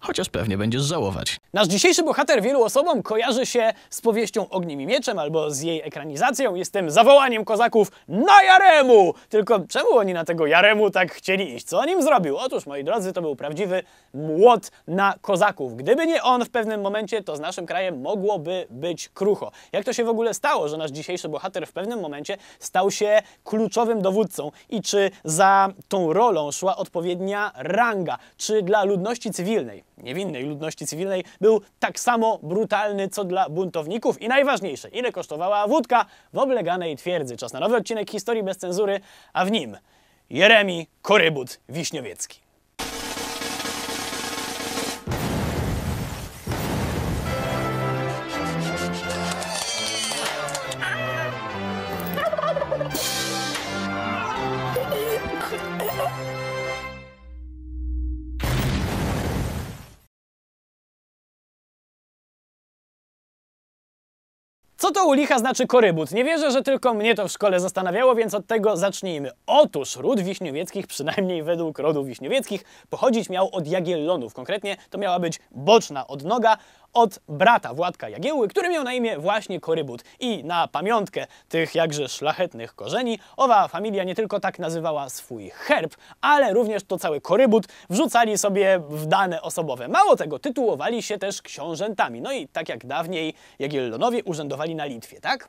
chociaż pewnie będziesz żałować. Nasz dzisiejszy bohater wielu osobom kojarzy się z powieścią Ogniem i Mieczem albo z jej ekranizacją. Jestem tym zawołaniem kozaków na Jaremu! Tylko czemu oni na tego Jaremu tak chcieli iść? Co on im zrobił? Otóż, moi drodzy, to był prawdziwy młot na kozaków. Gdyby nie on w pewnym momencie, to z naszym krajem mogłoby być krucho. Jak to się w ogóle stało, że nasz dzisiejszy bohater w pewnym momencie stał się kluczowym dowódcą? I czy za tą rolą szła odpowiednia ranga? Czy dla ludności cywilnej? niewinnej ludności cywilnej był tak samo brutalny co dla buntowników. I najważniejsze, ile kosztowała wódka w obleganej twierdzy. Czas na nowy odcinek historii bez cenzury, a w nim Jeremi Korybut Wiśniowiecki. Co to u licha znaczy korybut? Nie wierzę, że tylko mnie to w szkole zastanawiało, więc od tego zacznijmy. Otóż ród wiśniowieckich, przynajmniej według rodów wiśniowieckich, pochodzić miał od Jagiellonów. Konkretnie to miała być boczna odnoga od brata Władka Jagiełły, który miał na imię właśnie Korybut. I na pamiątkę tych jakże szlachetnych korzeni owa familia nie tylko tak nazywała swój herb, ale również to cały Korybut wrzucali sobie w dane osobowe. Mało tego, tytułowali się też książętami. No i tak jak dawniej Jagiellonowie urzędowali na Litwie, tak?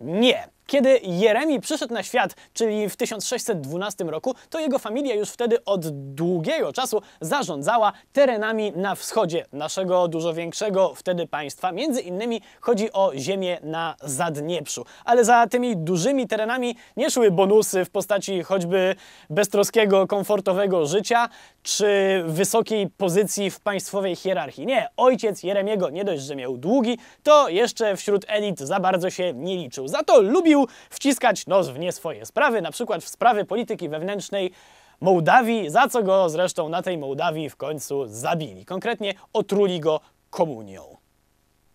Nie. Kiedy Jeremi przyszedł na świat, czyli w 1612 roku, to jego familia już wtedy od długiego czasu zarządzała terenami na wschodzie naszego dużo większego wtedy państwa. Między innymi chodzi o ziemię na Zadnieprzu. Ale za tymi dużymi terenami nie szły bonusy w postaci choćby beztroskiego, komfortowego życia czy wysokiej pozycji w państwowej hierarchii. Nie, ojciec Jeremiego nie dość, że miał długi, to jeszcze wśród elit za bardzo się nie liczył. Za to lubił wciskać nos w nie swoje sprawy, na przykład w sprawy polityki wewnętrznej Mołdawii, za co go zresztą na tej Mołdawii w końcu zabili. Konkretnie otruli go komunią.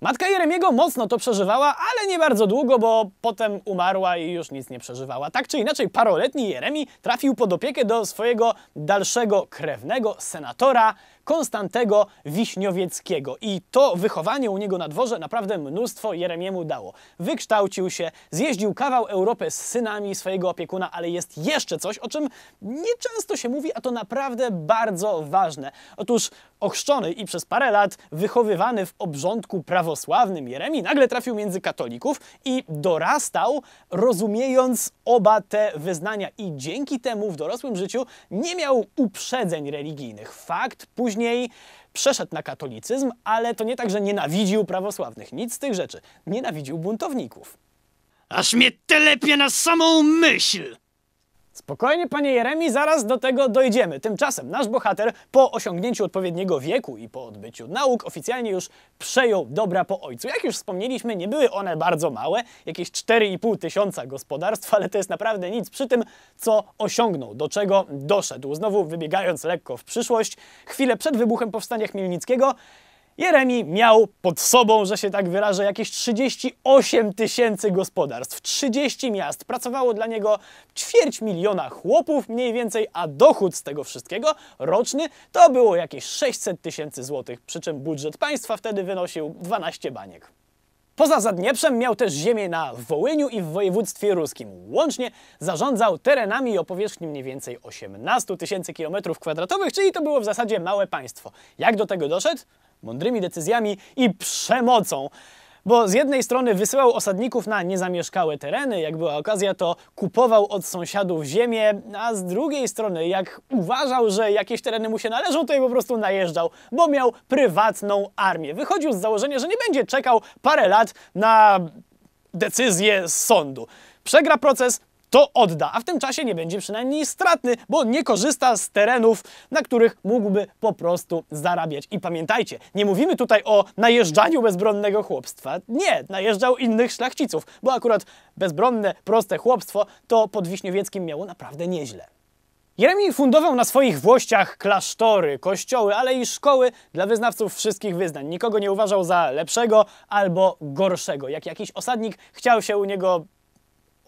Matka Jeremiego mocno to przeżywała, ale nie bardzo długo, bo potem umarła i już nic nie przeżywała. Tak czy inaczej, paroletni Jeremi trafił pod opiekę do swojego dalszego krewnego, senatora Konstantego Wiśniowieckiego. I to wychowanie u niego na dworze naprawdę mnóstwo Jeremiemu dało. Wykształcił się, zjeździł kawał Europy z synami swojego opiekuna, ale jest jeszcze coś, o czym nieczęsto się mówi, a to naprawdę bardzo ważne. Otóż ochrzczony i przez parę lat wychowywany w obrządku prawosławnym Jeremi nagle trafił między katolików i dorastał, rozumiejąc oba te wyznania i dzięki temu w dorosłym życiu nie miał uprzedzeń religijnych. Fakt później później przeszedł na katolicyzm, ale to nie tak, że nienawidził prawosławnych. Nic z tych rzeczy. Nienawidził buntowników. Aż mnie telepie na samą myśl! Spokojnie, panie Jeremi, zaraz do tego dojdziemy. Tymczasem nasz bohater po osiągnięciu odpowiedniego wieku i po odbyciu nauk oficjalnie już przejął dobra po ojcu. Jak już wspomnieliśmy, nie były one bardzo małe, jakieś 4,5 tysiąca gospodarstw, ale to jest naprawdę nic przy tym, co osiągnął, do czego doszedł. Znowu wybiegając lekko w przyszłość, chwilę przed wybuchem Powstania Chmielnickiego, Jeremi miał pod sobą, że się tak wyrażę, jakieś 38 tysięcy gospodarstw, 30 miast. Pracowało dla niego ćwierć miliona chłopów mniej więcej, a dochód z tego wszystkiego roczny to było jakieś 600 tysięcy złotych, przy czym budżet państwa wtedy wynosił 12 baniek. Poza Zadnieprzem miał też ziemię na Wołyniu i w województwie ruskim. Łącznie zarządzał terenami o powierzchni mniej więcej 18 tysięcy km kwadratowych, czyli to było w zasadzie małe państwo. Jak do tego doszedł? mądrymi decyzjami i przemocą. Bo z jednej strony wysyłał osadników na niezamieszkałe tereny, jak była okazja, to kupował od sąsiadów ziemię, a z drugiej strony, jak uważał, że jakieś tereny mu się należą, to je po prostu najeżdżał, bo miał prywatną armię. Wychodził z założenia, że nie będzie czekał parę lat na decyzję sądu. Przegra proces, to odda, a w tym czasie nie będzie przynajmniej stratny, bo nie korzysta z terenów, na których mógłby po prostu zarabiać. I pamiętajcie, nie mówimy tutaj o najeżdżaniu bezbronnego chłopstwa. Nie, najeżdżał innych szlachciców, bo akurat bezbronne, proste chłopstwo to pod Wiśniowieckim miało naprawdę nieźle. Jeremy fundował na swoich włościach klasztory, kościoły, ale i szkoły dla wyznawców wszystkich wyznań. Nikogo nie uważał za lepszego albo gorszego. Jak jakiś osadnik chciał się u niego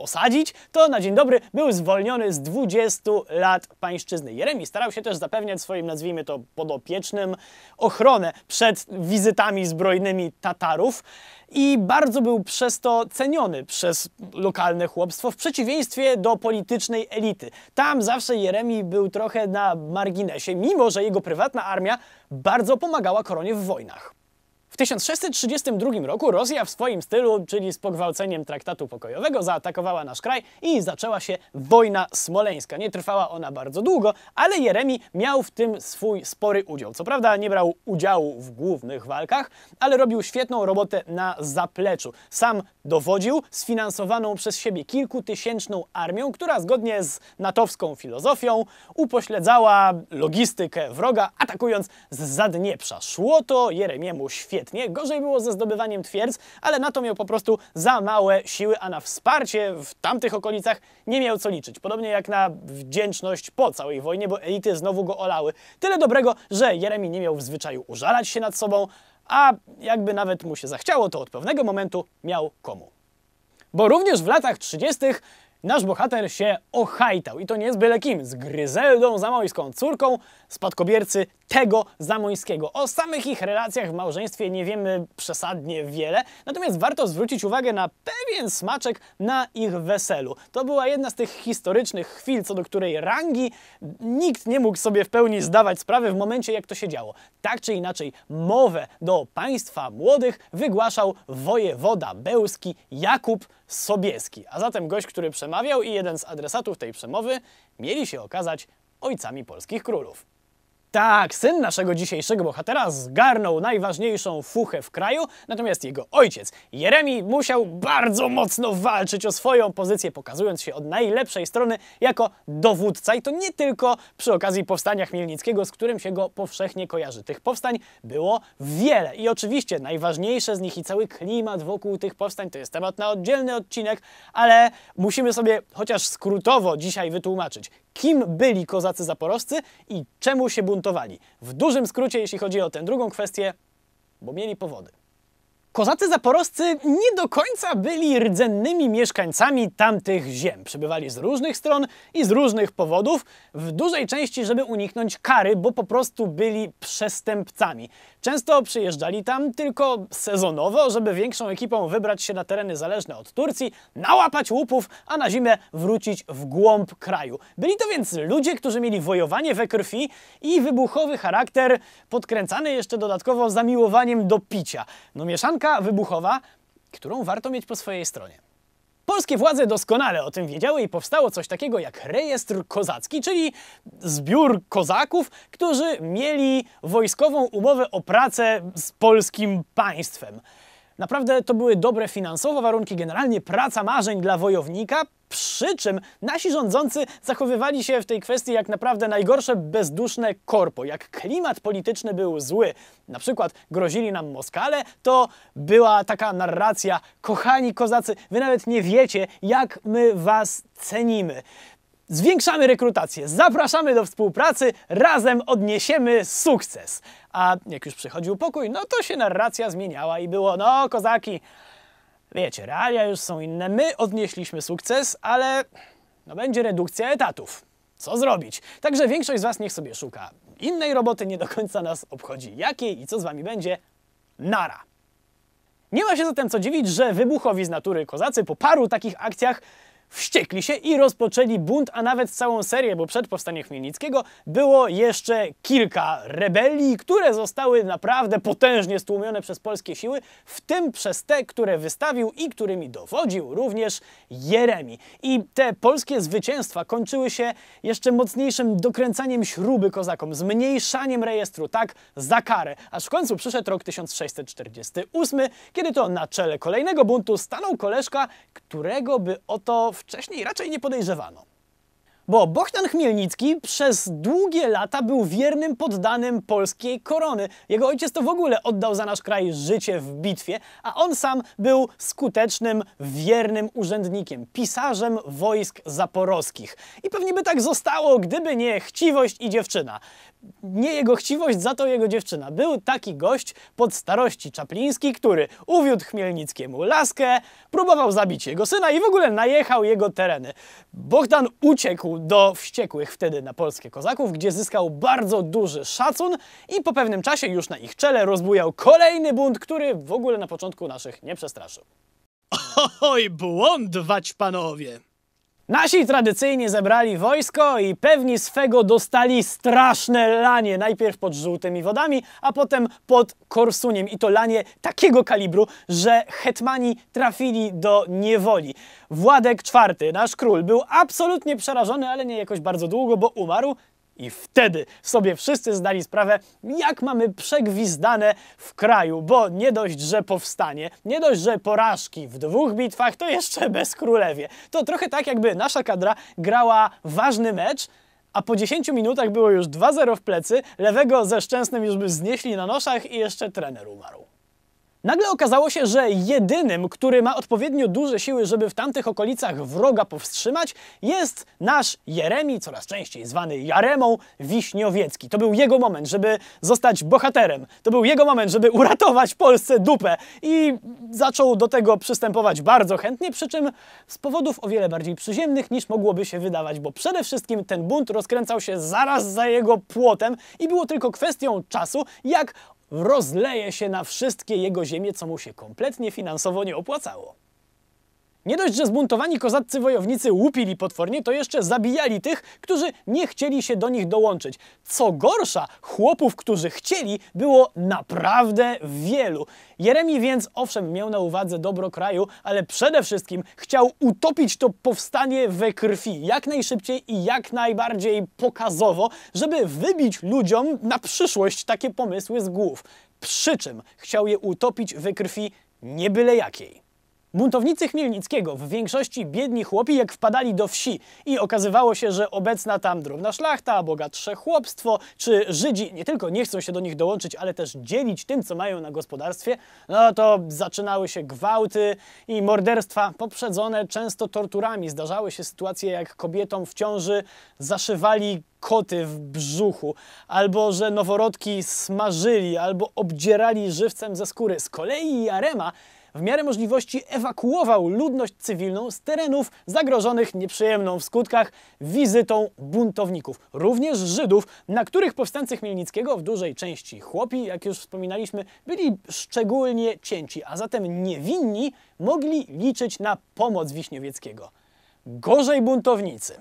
osadzić, to na dzień dobry był zwolniony z 20 lat pańszczyzny. Jeremi starał się też zapewniać swoim, nazwijmy to, podopiecznym ochronę przed wizytami zbrojnymi Tatarów i bardzo był przez to ceniony przez lokalne chłopstwo, w przeciwieństwie do politycznej elity. Tam zawsze Jeremi był trochę na marginesie, mimo że jego prywatna armia bardzo pomagała koronie w wojnach. 1632 roku Rosja w swoim stylu, czyli z pogwałceniem traktatu pokojowego, zaatakowała nasz kraj i zaczęła się wojna smoleńska. Nie trwała ona bardzo długo, ale Jeremi miał w tym swój spory udział. Co prawda nie brał udziału w głównych walkach, ale robił świetną robotę na zapleczu. Sam dowodził sfinansowaną przez siebie kilkutysięczną armią, która zgodnie z natowską filozofią upośledzała logistykę wroga, atakując z Zadnieprza. Szło to Jeremiemu świetnie świetnie. Gorzej było ze zdobywaniem twierdz, ale na to miał po prostu za małe siły, a na wsparcie w tamtych okolicach nie miał co liczyć. Podobnie jak na wdzięczność po całej wojnie, bo elity znowu go olały. Tyle dobrego, że Jeremi nie miał w zwyczaju użalać się nad sobą, a jakby nawet mu się zachciało, to od pewnego momentu miał komu. Bo również w latach 30. Nasz bohater się ochajtał i to nie z byle kim, z Gryzeldą Zamojską, córką spadkobiercy tego Zamońskiego. O samych ich relacjach w małżeństwie nie wiemy przesadnie wiele, natomiast warto zwrócić uwagę na pewien smaczek na ich weselu. To była jedna z tych historycznych chwil, co do której rangi nikt nie mógł sobie w pełni zdawać sprawy w momencie, jak to się działo. Tak czy inaczej, mowę do państwa młodych wygłaszał wojewoda bełski Jakub Sobieski, a zatem gość, który przemawiał i jeden z adresatów tej przemowy mieli się okazać ojcami polskich królów. Tak, syn naszego dzisiejszego bohatera zgarnął najważniejszą fuchę w kraju, natomiast jego ojciec, Jeremi, musiał bardzo mocno walczyć o swoją pozycję, pokazując się od najlepszej strony jako dowódca. I to nie tylko przy okazji powstania Chmielnickiego, z którym się go powszechnie kojarzy. Tych powstań było wiele i oczywiście najważniejsze z nich i cały klimat wokół tych powstań to jest temat na oddzielny odcinek, ale musimy sobie chociaż skrótowo dzisiaj wytłumaczyć, kim byli kozacy zaporoscy i czemu się buntowali buntowali. W dużym skrócie, jeśli chodzi o tę drugą kwestię, bo mieli powody. Kozacy zaporoscy nie do końca byli rdzennymi mieszkańcami tamtych ziem. Przybywali z różnych stron i z różnych powodów, w dużej części, żeby uniknąć kary, bo po prostu byli przestępcami. Często przyjeżdżali tam tylko sezonowo, żeby większą ekipą wybrać się na tereny zależne od Turcji, nałapać łupów, a na zimę wrócić w głąb kraju. Byli to więc ludzie, którzy mieli wojowanie we krwi i wybuchowy charakter, podkręcany jeszcze dodatkowo zamiłowaniem do picia. No mieszanka skrzynka wybuchowa, którą warto mieć po swojej stronie. Polskie władze doskonale o tym wiedziały i powstało coś takiego jak rejestr kozacki, czyli zbiór kozaków, którzy mieli wojskową umowę o pracę z polskim państwem. Naprawdę to były dobre finansowo warunki, generalnie praca marzeń dla wojownika, przy czym nasi rządzący zachowywali się w tej kwestii jak naprawdę najgorsze bezduszne korpo. Jak klimat polityczny był zły, na przykład grozili nam Moskale, to była taka narracja: Kochani kozacy, wy nawet nie wiecie, jak my was cenimy. Zwiększamy rekrutację, zapraszamy do współpracy, razem odniesiemy sukces. A jak już przychodził pokój, no to się narracja zmieniała i było: No, kozaki. Wiecie, realia już są inne. My odnieśliśmy sukces, ale no będzie redukcja etatów. Co zrobić? Także większość z Was niech sobie szuka. Innej roboty nie do końca nas obchodzi. Jakiej i co z Wami będzie? Nara! Nie ma się zatem co dziwić, że wybuchowi z natury kozacy po paru takich akcjach wściekli się i rozpoczęli bunt, a nawet całą serię, bo przed powstaniem Chmielnickiego było jeszcze kilka rebelii, które zostały naprawdę potężnie stłumione przez polskie siły, w tym przez te, które wystawił i którymi dowodził również Jeremi. I te polskie zwycięstwa kończyły się jeszcze mocniejszym dokręcaniem śruby kozakom, zmniejszaniem rejestru, tak, za karę, aż w końcu przyszedł rok 1648, kiedy to na czele kolejnego buntu stanął koleżka, którego by oto w wcześniej raczej nie podejrzewano. Bo Bohdan Chmielnicki przez długie lata był wiernym poddanym polskiej korony. Jego ojciec to w ogóle oddał za nasz kraj życie w bitwie, a on sam był skutecznym, wiernym urzędnikiem, pisarzem wojsk zaporowskich. I pewnie by tak zostało, gdyby nie chciwość i dziewczyna nie jego chciwość, za to jego dziewczyna. Był taki gość pod starości Czapliński, który uwiódł Chmielnickiemu laskę, próbował zabić jego syna i w ogóle najechał jego tereny. Bogdan uciekł do wściekłych wtedy na polskie kozaków, gdzie zyskał bardzo duży szacun i po pewnym czasie już na ich czele rozbujał kolejny bunt, który w ogóle na początku naszych nie przestraszył. Oj, błąd wać panowie! Nasi tradycyjnie zebrali wojsko i pewni swego dostali straszne lanie. Najpierw pod żółtymi wodami, a potem pod Korsuniem. I to lanie takiego kalibru, że hetmani trafili do niewoli. Władek IV, nasz król, był absolutnie przerażony, ale nie jakoś bardzo długo, bo umarł i wtedy sobie wszyscy zdali sprawę, jak mamy przegwizdane w kraju, bo nie dość, że powstanie, nie dość, że porażki w dwóch bitwach, to jeszcze bez królewie. To trochę tak, jakby nasza kadra grała ważny mecz, a po 10 minutach było już 2-0 w plecy, lewego ze szczęsnym już by znieśli na noszach i jeszcze trener umarł. Nagle okazało się, że jedynym, który ma odpowiednio duże siły, żeby w tamtych okolicach wroga powstrzymać, jest nasz Jeremi, coraz częściej zwany Jaremą Wiśniowiecki. To był jego moment, żeby zostać bohaterem. To był jego moment, żeby uratować Polsce dupę. I zaczął do tego przystępować bardzo chętnie, przy czym z powodów o wiele bardziej przyziemnych niż mogłoby się wydawać, bo przede wszystkim ten bunt rozkręcał się zaraz za jego płotem i było tylko kwestią czasu, jak rozleje się na wszystkie jego ziemie, co mu się kompletnie finansowo nie opłacało. Nie dość, że zbuntowani kozaccy wojownicy łupili potwornie, to jeszcze zabijali tych, którzy nie chcieli się do nich dołączyć. Co gorsza, chłopów, którzy chcieli, było naprawdę wielu. Jeremi więc owszem miał na uwadze dobro kraju, ale przede wszystkim chciał utopić to powstanie we krwi jak najszybciej i jak najbardziej pokazowo, żeby wybić ludziom na przyszłość takie pomysły z głów. Przy czym chciał je utopić we krwi nie byle jakiej. Buntownicy Chmielnickiego, w większości biedni chłopi, jak wpadali do wsi i okazywało się, że obecna tam drobna szlachta, bogatsze chłopstwo czy Żydzi nie tylko nie chcą się do nich dołączyć, ale też dzielić tym, co mają na gospodarstwie, no to zaczynały się gwałty i morderstwa poprzedzone często torturami. Zdarzały się sytuacje, jak kobietom w ciąży zaszywali koty w brzuchu, albo że noworodki smażyli, albo obdzierali żywcem ze skóry. Z kolei Jarema w miarę możliwości ewakuował ludność cywilną z terenów zagrożonych nieprzyjemną w skutkach wizytą buntowników, również Żydów, na których powstańcy Chmielnickiego w dużej części chłopi, jak już wspominaliśmy, byli szczególnie cięci, a zatem niewinni mogli liczyć na pomoc Wiśniewieckiego. Gorzej buntownicy.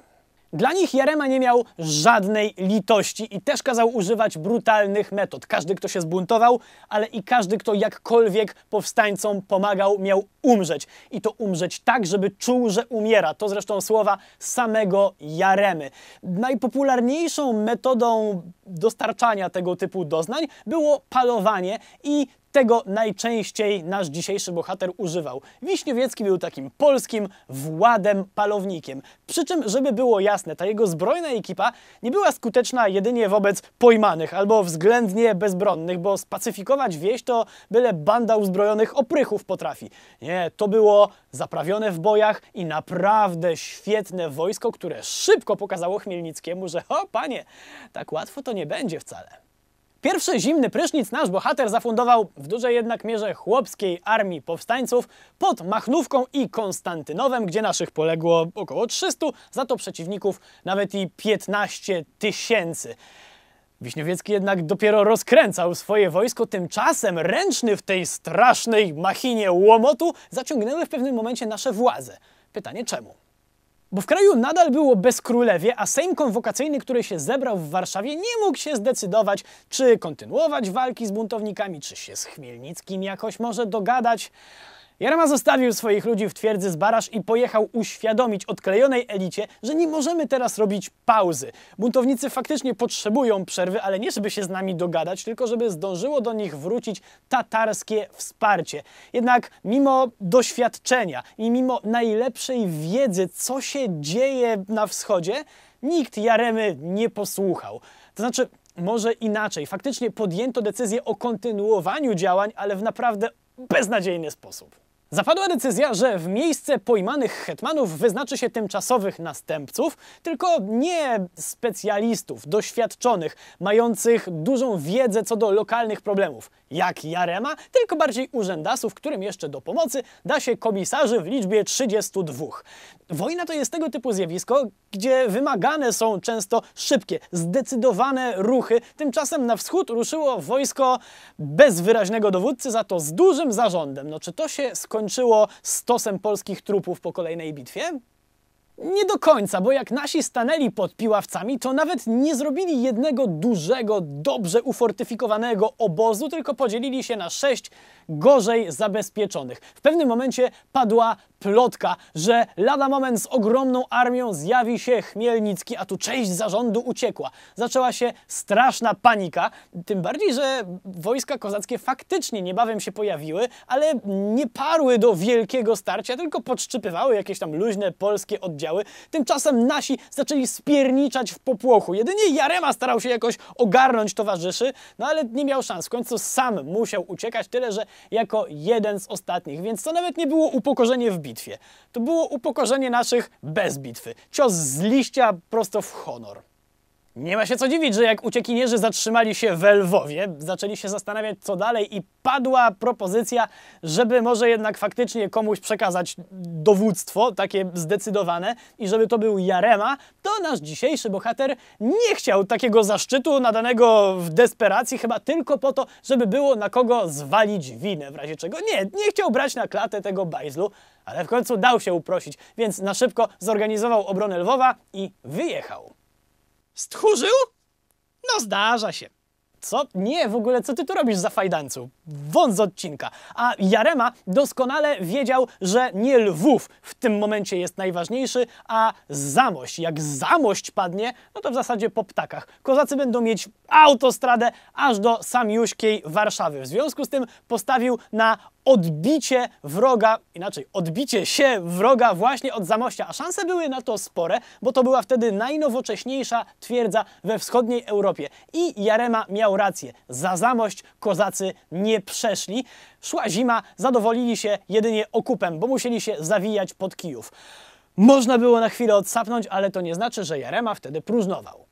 Dla nich Jarema nie miał żadnej litości i też kazał używać brutalnych metod. Każdy, kto się zbuntował, ale i każdy, kto jakkolwiek powstańcom pomagał, miał umrzeć. I to umrzeć tak, żeby czuł, że umiera. To zresztą słowa samego Jaremy. Najpopularniejszą metodą dostarczania tego typu doznań było palowanie i tego najczęściej nasz dzisiejszy bohater używał. Wiśniowiecki był takim polskim władem palownikiem. Przy czym, żeby było jasne, ta jego zbrojna ekipa nie była skuteczna jedynie wobec pojmanych albo względnie bezbronnych, bo spacyfikować wieś to byle banda uzbrojonych oprychów potrafi. Nie, to było zaprawione w bojach i naprawdę świetne wojsko, które szybko pokazało Chmielnickiemu, że o panie, tak łatwo to nie będzie wcale. Pierwszy zimny prysznic nasz bohater zafundował w dużej jednak mierze chłopskiej armii powstańców pod Machnówką i Konstantynowem, gdzie naszych poległo około 300, za to przeciwników nawet i 15 tysięcy. Wiśniowiecki jednak dopiero rozkręcał swoje wojsko, tymczasem ręczny w tej strasznej machinie łomotu zaciągnęły w pewnym momencie nasze władze. Pytanie czemu? Bo w kraju nadal było bezkrólewie, a Sejm Konwokacyjny, który się zebrał w Warszawie, nie mógł się zdecydować, czy kontynuować walki z buntownikami, czy się z Chmielnickim jakoś może dogadać. Jarema zostawił swoich ludzi w twierdzy z Barasz i pojechał uświadomić odklejonej elicie, że nie możemy teraz robić pauzy. Buntownicy faktycznie potrzebują przerwy, ale nie żeby się z nami dogadać, tylko żeby zdążyło do nich wrócić tatarskie wsparcie. Jednak mimo doświadczenia i mimo najlepszej wiedzy, co się dzieje na wschodzie, nikt Jaremy nie posłuchał. To znaczy, może inaczej. Faktycznie podjęto decyzję o kontynuowaniu działań, ale w naprawdę beznadziejny sposób. Zapadła decyzja, że w miejsce pojmanych hetmanów wyznaczy się tymczasowych następców, tylko nie specjalistów, doświadczonych, mających dużą wiedzę co do lokalnych problemów, jak Jarema, tylko bardziej urzędasów, którym jeszcze do pomocy da się komisarzy w liczbie 32. Wojna to jest tego typu zjawisko, gdzie wymagane są często szybkie, zdecydowane ruchy. Tymczasem na wschód ruszyło wojsko bez wyraźnego dowódcy, za to z dużym zarządem. No czy to się skończy? skończyło stosem polskich trupów po kolejnej bitwie? Nie do końca, bo jak nasi stanęli pod piławcami, to nawet nie zrobili jednego dużego, dobrze ufortyfikowanego obozu, tylko podzielili się na sześć gorzej zabezpieczonych. W pewnym momencie padła plotka, że lada moment z ogromną armią zjawi się Chmielnicki, a tu część zarządu uciekła. Zaczęła się straszna panika, tym bardziej, że wojska kozackie faktycznie niebawem się pojawiły, ale nie parły do wielkiego starcia, tylko podszczypywały jakieś tam luźne polskie oddziały. Tymczasem nasi zaczęli spierniczać w popłochu. Jedynie Jarema starał się jakoś ogarnąć towarzyszy, no ale nie miał szans. W końcu sam musiał uciekać, tyle że jako jeden z ostatnich, więc to nawet nie było upokorzenie w biegu bitwie. To było upokorzenie naszych bez bitwy. Cios z liścia prosto w honor. Nie ma się co dziwić, że jak uciekinierzy zatrzymali się w Lwowie, zaczęli się zastanawiać co dalej i padła propozycja, żeby może jednak faktycznie komuś przekazać dowództwo, takie zdecydowane, i żeby to był Jarema, to nasz dzisiejszy bohater nie chciał takiego zaszczytu nadanego w desperacji, chyba tylko po to, żeby było na kogo zwalić winę, w razie czego nie, nie chciał brać na klatę tego bajzlu, ale w końcu dał się uprosić, więc na szybko zorganizował obronę Lwowa i wyjechał. Stchórzył? No zdarza się. Co? Nie, w ogóle co ty tu robisz za fajdancu? wąt z odcinka. A Jarema doskonale wiedział, że nie Lwów w tym momencie jest najważniejszy, a Zamość. Jak Zamość padnie, no to w zasadzie po ptakach. Kozacy będą mieć autostradę aż do samiuśkiej Warszawy. W związku z tym postawił na odbicie wroga, inaczej, odbicie się wroga właśnie od Zamościa, a szanse były na to spore, bo to była wtedy najnowocześniejsza twierdza we wschodniej Europie. I Jarema miał rację, za Zamość kozacy nie przeszli. Szła zima, zadowolili się jedynie okupem, bo musieli się zawijać pod kijów. Można było na chwilę odsapnąć, ale to nie znaczy, że Jarema wtedy próżnował.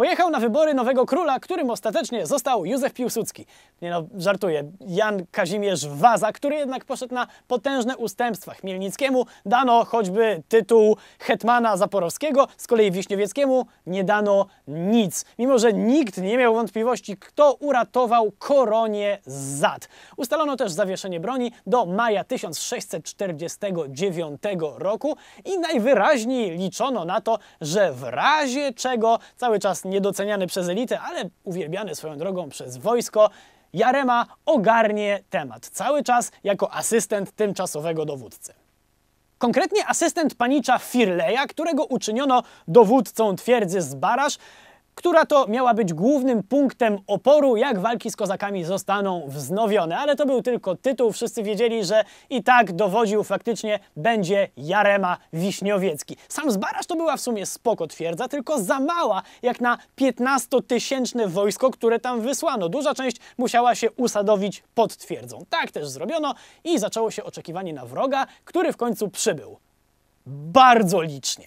Pojechał na wybory nowego króla, którym ostatecznie został Józef Piłsudski. Nie no, żartuję. Jan Kazimierz Waza, który jednak poszedł na potężne ustępstwa. Chmielnickiemu dano choćby tytuł hetmana zaporowskiego, z kolei Wiśniewieckiemu nie dano nic. Mimo, że nikt nie miał wątpliwości, kto uratował koronie z zad. Ustalono też zawieszenie broni do maja 1649 roku i najwyraźniej liczono na to, że w razie czego cały czas niedoceniany przez elitę, ale uwielbiany swoją drogą przez wojsko, Jarema ogarnie temat, cały czas jako asystent tymczasowego dowódcy. Konkretnie asystent panicza Firleja, którego uczyniono dowódcą twierdzy z Barasz, która to miała być głównym punktem oporu, jak walki z kozakami zostaną wznowione. Ale to był tylko tytuł, wszyscy wiedzieli, że i tak dowodził faktycznie będzie Jarema Wiśniowiecki. Sam Zbarasz to była w sumie spoko twierdza, tylko za mała jak na 15-tysięczne wojsko, które tam wysłano. Duża część musiała się usadowić pod twierdzą. Tak też zrobiono i zaczęło się oczekiwanie na wroga, który w końcu przybył. Bardzo licznie.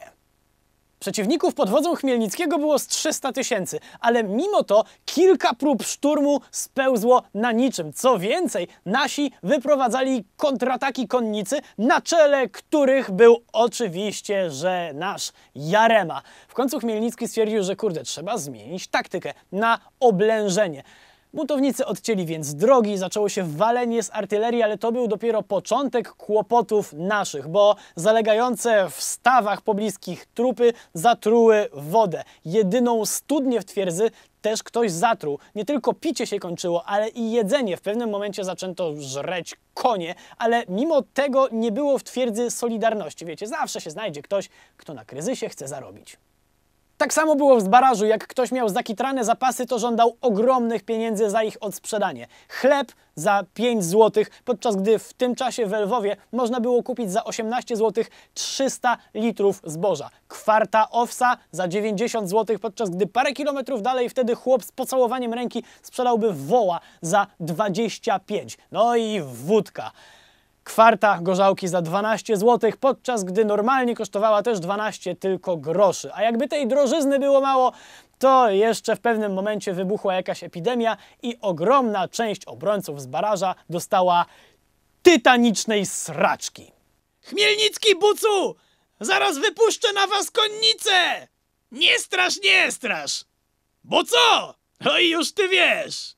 Przeciwników pod wodzą Chmielnickiego było z 300 tysięcy, ale mimo to kilka prób szturmu spełzło na niczym. Co więcej, nasi wyprowadzali kontrataki konnicy, na czele których był oczywiście, że nasz Jarema. W końcu Chmielnicki stwierdził, że kurde, trzeba zmienić taktykę na oblężenie. Buntownicy odcięli więc drogi, zaczęło się walenie z artylerii, ale to był dopiero początek kłopotów naszych, bo zalegające w stawach pobliskich trupy zatruły wodę. Jedyną studnię w twierdzy też ktoś zatruł. Nie tylko picie się kończyło, ale i jedzenie. W pewnym momencie zaczęto żreć konie, ale mimo tego nie było w twierdzy solidarności. Wiecie, zawsze się znajdzie ktoś, kto na kryzysie chce zarobić. Tak samo było w zbarażu. Jak ktoś miał zakitrane zapasy, to żądał ogromnych pieniędzy za ich odsprzedanie. Chleb za 5 zł, podczas gdy w tym czasie w Lwowie można było kupić za 18 zł 300 litrów zboża. Kwarta owsa za 90 zł, podczas gdy parę kilometrów dalej wtedy chłop z pocałowaniem ręki sprzedałby woła za 25. No i wódka. Kwarta gorzałki za 12 zł, podczas gdy normalnie kosztowała też 12 tylko groszy. A jakby tej drożyzny było mało, to jeszcze w pewnym momencie wybuchła jakaś epidemia i ogromna część obrońców z baraża dostała tytanicznej sraczki. Chmielnicki bucu! Zaraz wypuszczę na was konnicę! Nie strasz, nie strasz! Bo co? No i już ty wiesz!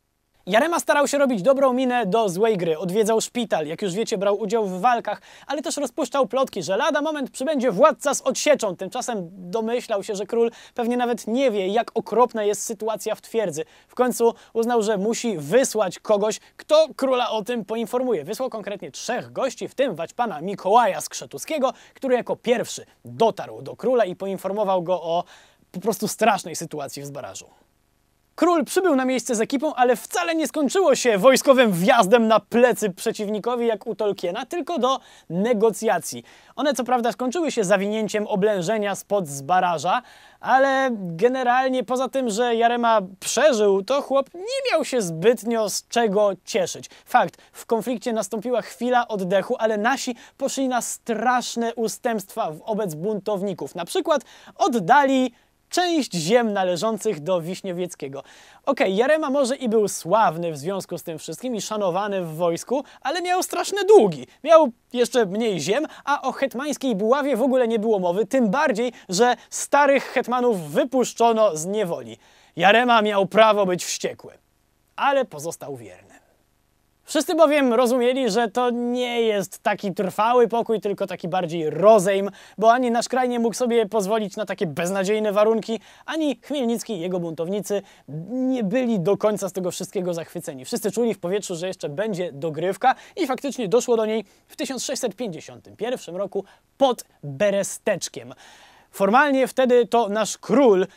Jarema starał się robić dobrą minę do złej gry. Odwiedzał szpital, jak już wiecie, brał udział w walkach, ale też rozpuszczał plotki, że lada moment przybędzie władca z odsieczą. Tymczasem domyślał się, że król pewnie nawet nie wie, jak okropna jest sytuacja w twierdzy. W końcu uznał, że musi wysłać kogoś, kto króla o tym poinformuje. Wysłał konkretnie trzech gości, w tym waćpana Mikołaja Skrzetuskiego, który jako pierwszy dotarł do króla i poinformował go o po prostu strasznej sytuacji w zbarażu. Król przybył na miejsce z ekipą, ale wcale nie skończyło się wojskowym wjazdem na plecy przeciwnikowi jak u Tolkiena, tylko do negocjacji. One co prawda skończyły się zawinięciem oblężenia spod z baraża, ale generalnie poza tym, że Jarema przeżył, to chłop nie miał się zbytnio z czego cieszyć. Fakt, w konflikcie nastąpiła chwila oddechu, ale nasi poszli na straszne ustępstwa wobec buntowników. Na przykład oddali część ziem należących do Wiśniewieckiego. Okej, okay, Jarema może i był sławny w związku z tym wszystkim i szanowany w wojsku, ale miał straszne długi. Miał jeszcze mniej ziem, a o hetmańskiej buławie w ogóle nie było mowy, tym bardziej, że starych hetmanów wypuszczono z niewoli. Jarema miał prawo być wściekły, ale pozostał wierny. Wszyscy bowiem rozumieli, że to nie jest taki trwały pokój, tylko taki bardziej rozejm, bo ani nasz kraj nie mógł sobie pozwolić na takie beznadziejne warunki, ani Chmielnicki i jego buntownicy nie byli do końca z tego wszystkiego zachwyceni. Wszyscy czuli w powietrzu, że jeszcze będzie dogrywka i faktycznie doszło do niej w 1651 roku pod Beresteczkiem. Formalnie wtedy to nasz król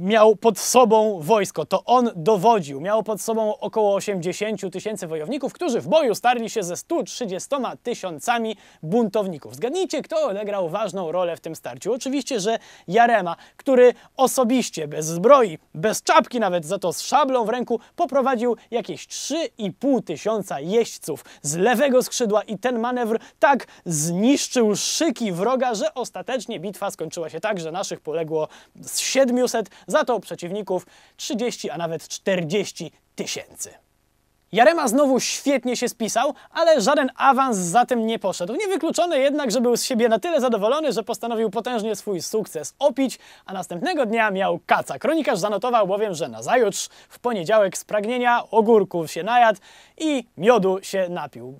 miał pod sobą wojsko. To on dowodził. Miał pod sobą około 80 tysięcy wojowników, którzy w boju starli się ze 130 tysiącami buntowników. Zgadnijcie, kto odegrał ważną rolę w tym starciu. Oczywiście, że Jarema, który osobiście, bez zbroi, bez czapki nawet, za to z szablą w ręku, poprowadził jakieś 3,5 tysiąca jeźdźców z lewego skrzydła i ten manewr tak zniszczył szyki wroga, że ostatecznie bitwa skończyła się tak, że naszych poległo z 700 za to przeciwników 30, a nawet 40 tysięcy. Jarema znowu świetnie się spisał, ale żaden awans za tym nie poszedł. Niewykluczone jednak, że był z siebie na tyle zadowolony, że postanowił potężnie swój sukces opić, a następnego dnia miał kaca. Kronikarz zanotował bowiem, że na zajutrz, w poniedziałek pragnienia ogórków się najadł i miodu się napił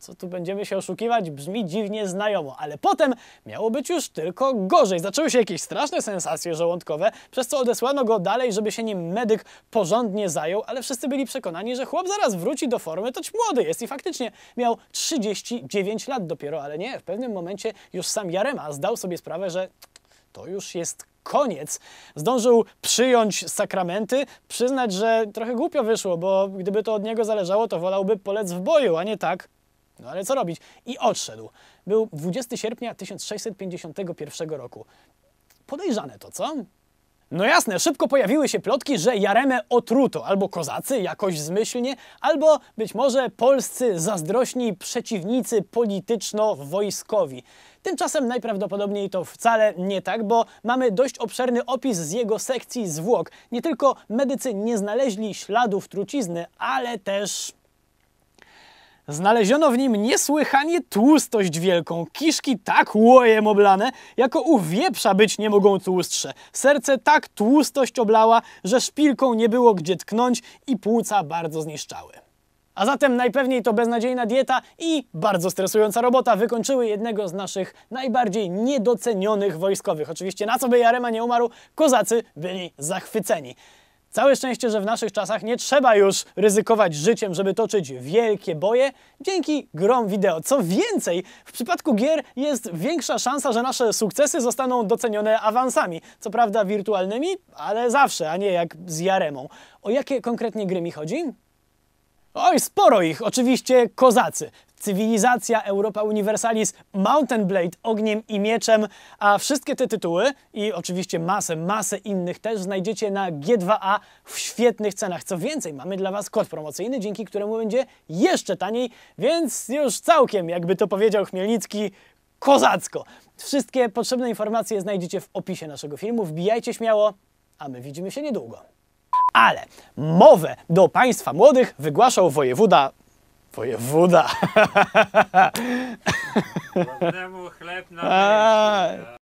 co tu będziemy się oszukiwać, brzmi dziwnie znajomo, ale potem miało być już tylko gorzej. Zaczęły się jakieś straszne sensacje żołądkowe, przez co odesłano go dalej, żeby się nim medyk porządnie zajął, ale wszyscy byli przekonani, że chłop zaraz wróci do formy, toć młody jest i faktycznie miał 39 lat dopiero, ale nie, w pewnym momencie już sam Jarema zdał sobie sprawę, że to już jest koniec. Zdążył przyjąć sakramenty, przyznać, że trochę głupio wyszło, bo gdyby to od niego zależało, to wolałby polec w boju, a nie tak no ale co robić? I odszedł. Był 20 sierpnia 1651 roku. Podejrzane to, co? No jasne, szybko pojawiły się plotki, że Jaremę otruto albo kozacy jakoś zmyślnie, albo być może polscy zazdrośni przeciwnicy polityczno-wojskowi. Tymczasem najprawdopodobniej to wcale nie tak, bo mamy dość obszerny opis z jego sekcji zwłok. Nie tylko medycy nie znaleźli śladów trucizny, ale też Znaleziono w nim niesłychanie tłustość wielką, kiszki tak łojem oblane, jako u wieprza być nie mogą tłustrze. Serce tak tłustość oblała, że szpilką nie było gdzie tknąć i płuca bardzo zniszczały. A zatem najpewniej to beznadziejna dieta i bardzo stresująca robota wykończyły jednego z naszych najbardziej niedocenionych wojskowych. Oczywiście na co by Jarema nie umarł, kozacy byli zachwyceni. Całe szczęście, że w naszych czasach nie trzeba już ryzykować życiem, żeby toczyć wielkie boje dzięki grom wideo. Co więcej, w przypadku gier jest większa szansa, że nasze sukcesy zostaną docenione awansami. Co prawda wirtualnymi, ale zawsze, a nie jak z Jaremą. O jakie konkretnie gry mi chodzi? Oj, sporo ich, oczywiście kozacy. Cywilizacja, Europa Universalis, Mountain Blade, Ogniem i Mieczem, a wszystkie te tytuły i oczywiście masę, masę innych też znajdziecie na G2A w świetnych cenach. Co więcej, mamy dla Was kod promocyjny, dzięki któremu będzie jeszcze taniej, więc już całkiem, jakby to powiedział Chmielnicki, kozacko. Wszystkie potrzebne informacje znajdziecie w opisie naszego filmu, wbijajcie śmiało, a my widzimy się niedługo. Ale mowę do państwa młodych wygłaszał wojewóda Wojewoda. Ładnemu chleb na A,